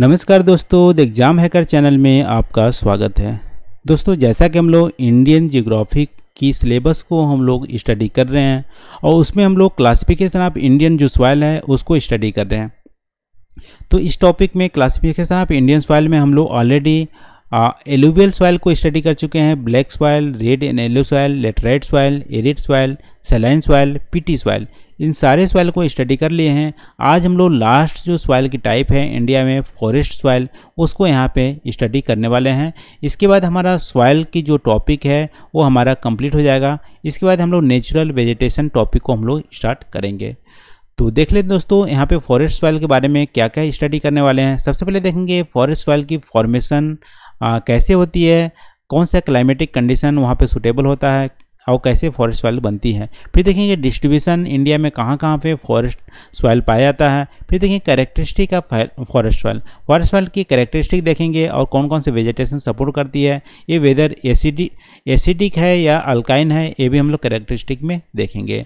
नमस्कार दोस्तों the exam hacker channel में आपका स्वागत है दोस्तों जैसा कि हम लोग इंडियन जियोग्राफिक की सिलेबस को हम लोग स्टडी कर रहे हैं और उसमें हम लोग क्लासिफिकेशन ऑफ इंडियन जो सॉइल है उसको स्टडी कर रहे हैं तो इस टॉपिक में क्लासिफिकेशन ऑफ इंडियन सॉइल में हम लोग ऑलरेडी एलुबियल सॉयल को स्टडी कर चुके हैं black soil red and yellow soil laterite soil arid soil saline soil peaty soil इन सारे सॉयल को स्टडी कर लिए हैं आज हम लोग लास्ट जो सॉयल की टाइप है इंडिया में फॉरेस्ट सॉयल उसको यहाँ पे स्टडी करने वाले हैं इसके बाद हमारा सॉयल की जो टॉपिक है वो हमारा कंप्लीट हो जाएगा इसके बाद हम लोग नेचुरल वेजिटेशन टॉपिक को हम लोग स्टार्ट करेंगे तो देख लेते दोस्तों यहाँ पे फॉरेस्ट सॉयल के बारे में क्या क्या स्टडी करने वाले हैं सबसे पहले देखेंगे फॉरेस्ट सॉयल की फॉर्मेशन आ, कैसे होती है कौन सा क्लाइमेटिक कंडीशन वहाँ पे सूटेबल होता है और कैसे फॉरेस्ट सॉइल बनती है फिर देखेंगे डिस्ट्रीब्यूशन इंडिया में कहाँ कहाँ पे फॉरेस्ट सॉइल पाया जाता है फिर देखेंगे characteristic of forest soil forest soil की कैरेक्टरिस्टिक देखेंगे और कौन कौन से वेजिटेशन सपोर्ट करती है ये वेदर एसिडी एसिडिक है या अल्काइन है ये भी हम लोग कैरेक्टरिस्टिक में देखेंगे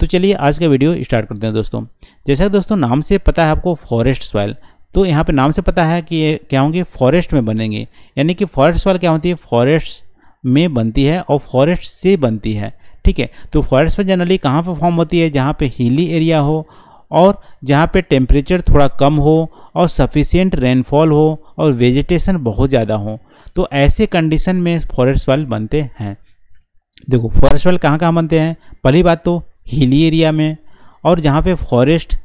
तो चलिए आज का वीडियो स्टार्ट करते हैं दोस्तों जैसा दोस्तों नाम से पता है आपको फॉरेस्ट सॉइल तो यहाँ पे नाम से पता है कि ये क्या होंगे फॉरेस्ट में बनेंगे यानी कि फॉरेस्ट वाल क्या होती है फॉरेस्ट में बनती है और फॉरेस्ट से बनती है ठीक है तो फॉरेस्ट में जनरली कहाँ पर फॉर्म होती है जहाँ पे हिली एरिया हो और जहाँ पे टेम्परेचर थोड़ा कम हो और सफिशियंट रेनफॉल हो और वेजिटेशन बहुत ज़्यादा हो तो ऐसे कंडीशन में फॉरेस्ट वाल बनते हैं देखो फॉरेस्ट वाल कहाँ कहाँ बनते हैं पहली बात तो हिली एरिया में और जहाँ पे फॉरेस्ट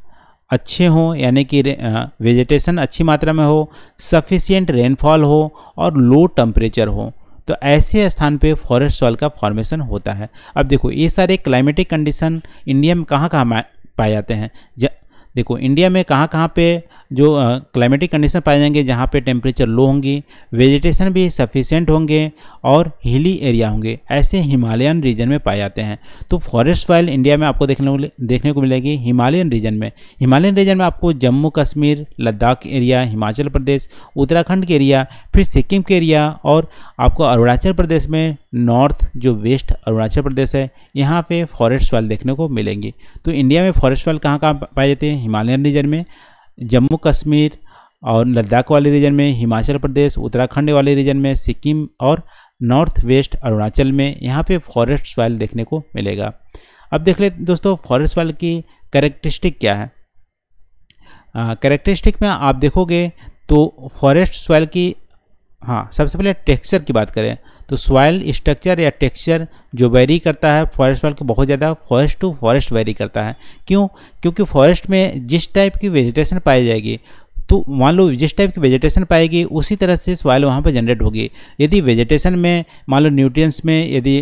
अच्छे हों यानी कि वेजिटेशन अच्छी मात्रा में हो सफिशियंट रेनफॉल हो और लो टम्परेचर हो तो ऐसे स्थान पे फॉरेस्ट सॉल का फॉर्मेशन होता है अब देखो ये सारे क्लाइमेटिक कंडीशन इंडिया में कहाँ कहाँ पाए जाते हैं देखो इंडिया में कहाँ कहाँ पे जो क्लाइमेटिक कंडीशन पाए जाएंगे जहाँ पे टेम्परेचर लो होंगी वेजिटेशन भी सफिशेंट होंगे और हिली एरिया होंगे ऐसे हिमालयन रीजन में पाए जाते हैं तो फॉरेस्ट फाइल इंडिया में आपको देखने को देखने को मिलेगी हिमालयन रीजन में हिमालयन रीजन में आपको जम्मू कश्मीर लद्दाख एरिया हिमाचल प्रदेश उत्तराखंड के एरिया फिर सिक्किम के एरिया और आपको अरुणाचल प्रदेश में नॉर्थ जो वेस्ट अरुणाचल प्रदेश है यहाँ पर फॉरेस्ट वाल देखने को मिलेंगी तो इंडिया में फॉरेस्ट वाल कहाँ कहाँ पाए जाते हैं हिमालयन रीजन में जम्मू कश्मीर और लद्दाख वाले रीजन में हिमाचल प्रदेश उत्तराखंड वाले रीजन में सिक्किम और नॉर्थ वेस्ट अरुणाचल में यहाँ पे फॉरेस्ट सॉइल देखने को मिलेगा अब देख ले दोस्तों फॉरेस्ट सॉइल की करेक्टरिस्टिक क्या है करेक्टरिस्टिक में आप देखोगे तो फॉरेस्ट सॉइल की हाँ सबसे पहले टेक्सचर की बात करें तो सॉइल स्ट्रक्चर या टेक्सचर जो वेरी करता है फॉरेस्ट वाल के बहुत ज़्यादा फॉरेस्ट टू फॉरेस्ट वेरी करता है क्यों क्योंकि फॉरेस्ट में जिस टाइप की वेजिटेशन पाई जाएगी तो मान लो जिस टाइप की वेजिटेशन पाएगी उसी तरह से सॉइल वहाँ पर जनरेट होगी यदि वेजिटेशन में मान लो न्यूट्रिएंट्स में यदि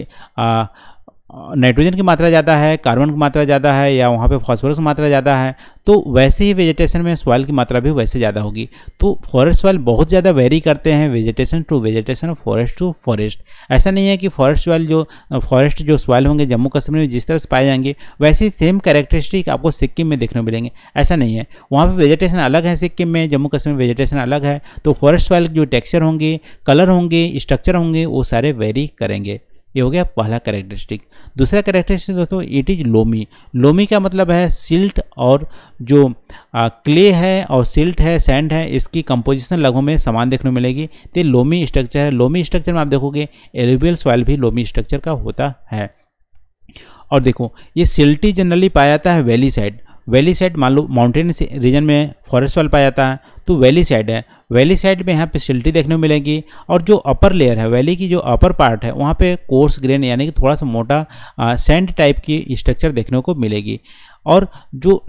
नाइट्रोजन की मात्रा ज़्यादा है कार्बन की मात्रा ज़्यादा है या वहाँ पे फॉस्फोरस की मात्रा ज़्यादा है तो वैसे ही वेजिटेशन में सॉइल की मात्रा भी वैसे ज़्यादा होगी तो फॉरेस्ट सॉइल बहुत ज़्यादा वेरी करते हैं vegetation to vegetation forest to forest ऐसा नहीं है कि फॉरेस्ट सॉइल जो फॉरेस्ट जो सॉइल होंगे जम्मू कश्मीर में जिस तरह से पाए जाएंगे वैसे ही सेम कैरेक्टरिस्टिक आपको सिक्किम में देखने मिलेंगे ऐसा नहीं है वहाँ पर वेजिटेशन अलग है सिक्किम में जम्मू कश्मीर वेजिटेशन अलग है तो फॉरेस्ट सॉइल जो टेक्स्चर होंगे कलर होंगे स्ट्रक्चर होंगे वो सारे वेरी करेंगे ये हो गया पहला करेक्टरिस्टिक दूसरा करेक्टरिस्टिक दोस्तों इट इज़ लोमी लोमी का मतलब है सिल्ट और जो आ, क्ले है और सिल्ट है सैंड है इसकी कंपोजिशन लगभग में समान देखने को मिलेगी तो लोमी स्ट्रक्चर है लोमी स्ट्रक्चर में आप देखोगे एलिबियल सॉइल भी लोमी स्ट्रक्चर का होता है और देखो ये सिल्टी जनरली पाया जाता है वैली साइड वैली साइड मान लो माउंटेन रीजन में फॉरेस्ट वाल पाया जाता है तो वैली साइड है वैली साइड में यहाँ पे सिल्टी देखने को मिलेगी और जो अपर लेयर है वैली की जो अपर पार्ट है वहाँ पे कोर्स ग्रेन यानी कि थोड़ा सा मोटा आ, सेंड टाइप की स्ट्रक्चर देखने को मिलेगी और जो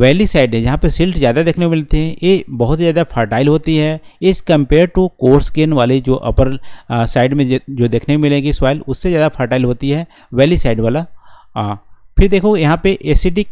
वैली साइड है जहाँ पे सिल्ट ज़्यादा देखने को मिलते हैं ये बहुत ही ज़्यादा फर्टाइल होती है इस कंपेयर टू कोर्स गेन वाली जो अपर साइड में जो देखने को मिलेगी सॉइल उससे ज़्यादा फर्टाइल होती है वैली साइड वाला आ, फिर देखो यहाँ पे एसिडिक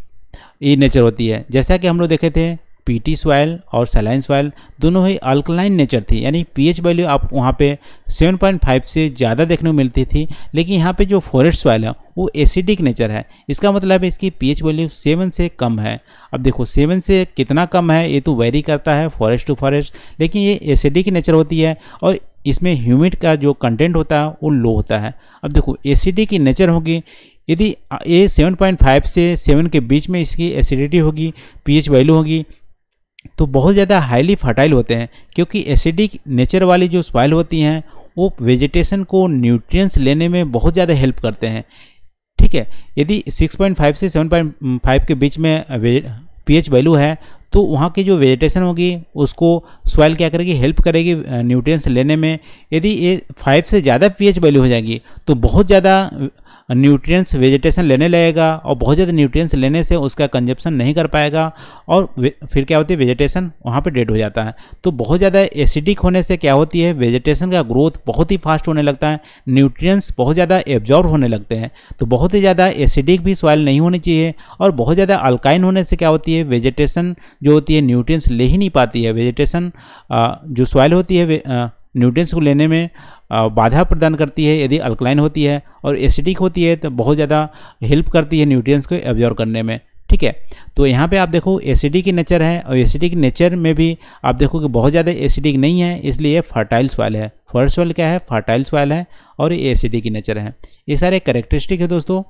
ई नेचर होती है जैसा कि हम लोग देखे थे पीटी सॉयल और सेलाइन सॉयल दोनों ही अल्कलाइन नेचर थी यानी पीएच वैल्यू आप वहाँ पे 7.5 से ज़्यादा देखने को मिलती थी लेकिन यहाँ पे जो फॉरेस्ट सॉयल है वो एसिडिक नेचर है इसका मतलब है इसकी पीएच वैल्यू 7 से कम है अब देखो 7 से कितना कम है ये तो वेरी करता है फॉरेस्ट टू फॉरेस्ट लेकिन ये एसिडिक नेचर होती है और इसमें ह्यूमिड का जो कंटेंट होता है वो लो होता है अब देखो एसिडिक की नेचर होगी यदि ये 7.5 से 7 के बीच में इसकी एसिडिटी होगी पीएच वैल्यू होगी तो बहुत ज़्यादा हाईली फर्टाइल होते हैं क्योंकि एसिडिक नेचर वाली जो सॉइल होती हैं वो वेजिटेशन को न्यूट्रिएंट्स लेने में बहुत ज़्यादा हेल्प करते हैं ठीक है यदि 6.5 से 7.5 के बीच में पीएच वैल्यू है तो वहाँ की जो वेजिटेशन होगी उसको सॉइल क्या करेगी हेल्प करेगी न्यूट्रिएंट्स लेने में यदि ये फाइव से ज़्यादा पीएच वैल्यू हो जाएगी तो बहुत ज़्यादा न्यूट्रिएंट्स वेजिटेशन लेने लगेगा और बहुत ज़्यादा न्यूट्रिएंट्स लेने से उसका कंजप्शन नहीं कर पाएगा और फिर क्या होती है वेजिटेशन वहाँ पर डेड हो जाता है तो बहुत ज़्यादा एसिडिक होने से क्या होती है वेजिटेशन का ग्रोथ बहुत ही फास्ट होने लगता है न्यूट्रियस बहुत ज़्यादा एब्जॉर्ब होने लगते हैं तो बहुत ही ज़्यादा एसिडिक भी सॉइल नहीं होनी चाहिए और बहुत ज़्यादा अल्काइन होने से क्या होती है वेजिटेशन जो होती है न्यूट्रियस ले ही नहीं पाती है वेजिटेशन जो सॉइल होती है न्यूट्रिएंट्स को लेने में बाधा प्रदान करती है यदि अल्कलाइन होती है और एसिडिक होती है तो बहुत ज़्यादा हेल्प करती है न्यूट्रिएंट्स को एब्जॉर्व करने में ठीक है तो यहाँ पे आप देखो एसिडिक की नेचर है और एसिडिक नेचर में भी आप देखो कि बहुत ज़्यादा एसिडिक नहीं है इसलिए ये फर्टाइल सॉइल है फर्स्ट सॉइल क्या है फर्टाइल सॉइल है और ये एसिडिक की नेचर है ये सारे करेक्टरिस्टिक है दोस्तों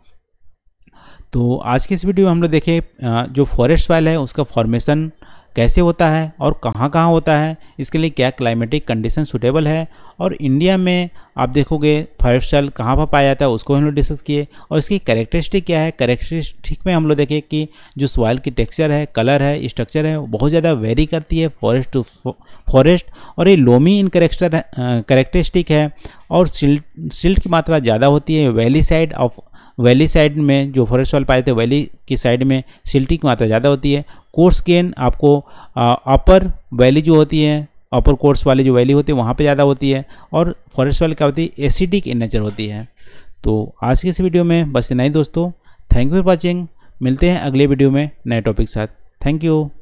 तो आज की इस वीडियो में हम लोग देखें जो फॉरेस्ट सॉइल है उसका फॉर्मेशन कैसे होता है और कहाँ कहाँ होता है इसके लिए क्या क्लाइमेटिक कंडीशन सुटेबल है और इंडिया में आप देखोगे फाइव स्टाइल कहाँ पर पाया जाता है उसको हम लोग डिस्कस किए और इसकी करेक्टरिस्टिक क्या है करेक्टरिस्टिक में हम लोग देखें कि जो सॉइल की टेक्सचर है कलर है स्ट्रक्चर है बहुत ज़्यादा वेरी करती है फॉरेस्ट टू फॉरेस्ट और ये लोमी इन करेक्टर करेक्टरिस्टिक है और सिल्ट सिल्ट की मात्रा ज़्यादा होती है valley side of valley side में जो फॉरेस्ट वाल पाए थे वैली की साइड में सिल्टी की मात्रा ज़्यादा होती है कोर्स गेन आपको अपर वैली जो होती है अपर कोर्स वाली जो वैली होती है वहाँ पे ज़्यादा होती है और फॉरेस्ट वाली क्या होती है एसिडिक इन नेचर होती है तो आज की इस वीडियो में बस इतना ही दोस्तों थैंक यू फॉर वॉचिंग मिलते हैं अगले वीडियो में नए टॉपिक के साथ थैंक यू